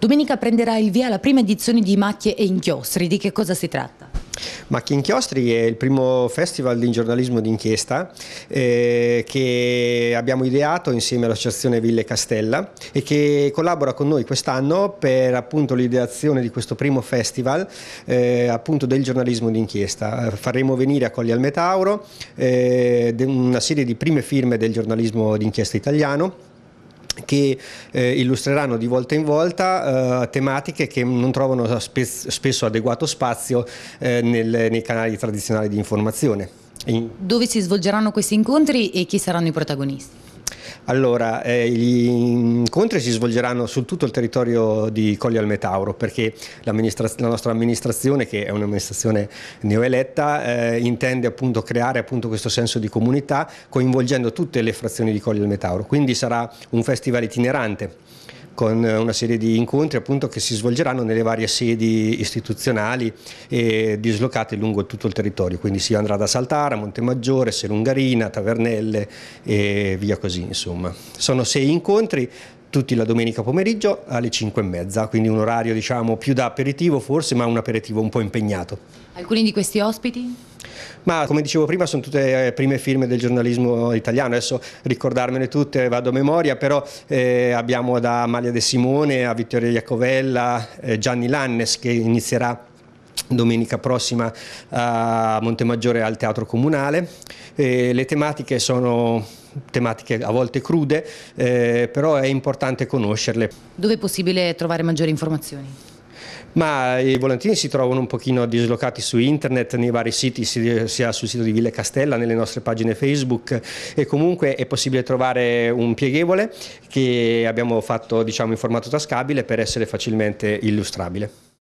Domenica prenderà il via la prima edizione di Macchie e Inchiostri, di che cosa si tratta? Macchie e Inchiostri è il primo festival di giornalismo d'inchiesta eh, che abbiamo ideato insieme all'associazione Ville Castella e che collabora con noi quest'anno per l'ideazione di questo primo festival eh, del giornalismo d'inchiesta. Faremo venire a Colli al Metauro eh, una serie di prime firme del giornalismo d'inchiesta italiano che eh, illustreranno di volta in volta eh, tematiche che non trovano spe spesso adeguato spazio eh, nel, nei canali tradizionali di informazione. Dove si svolgeranno questi incontri e chi saranno i protagonisti? Allora, eh, gli incontri si svolgeranno su tutto il territorio di Colli al Metauro perché la nostra amministrazione, che è un'amministrazione neoeletta, eh, intende appunto creare appunto questo senso di comunità coinvolgendo tutte le frazioni di Colli al Metauro, quindi sarà un festival itinerante con una serie di incontri appunto che si svolgeranno nelle varie sedi istituzionali dislocate lungo tutto il territorio, quindi si andrà da Saltara, Montemaggiore, Selungarina, Tavernelle e via così insomma. Sono sei incontri, tutti la domenica pomeriggio alle 5 e mezza, quindi un orario diciamo più da aperitivo forse, ma un aperitivo un po' impegnato. Alcuni di questi ospiti? ma come dicevo prima sono tutte eh, prime firme del giornalismo italiano, adesso ricordarmene tutte vado a memoria, però eh, abbiamo da Amalia De Simone a Vittorio Iacovella, eh, Gianni Lannes che inizierà domenica prossima a Montemaggiore al Teatro Comunale. E eh, le tematiche sono tematiche a volte crude, eh, però è importante conoscerle. Dove è possibile trovare maggiori informazioni? ma i volantini si trovano un pochino dislocati su internet, nei vari siti, sia sul sito di Ville Castella, nelle nostre pagine Facebook e comunque è possibile trovare un pieghevole che abbiamo fatto diciamo, in formato tascabile per essere facilmente illustrabile.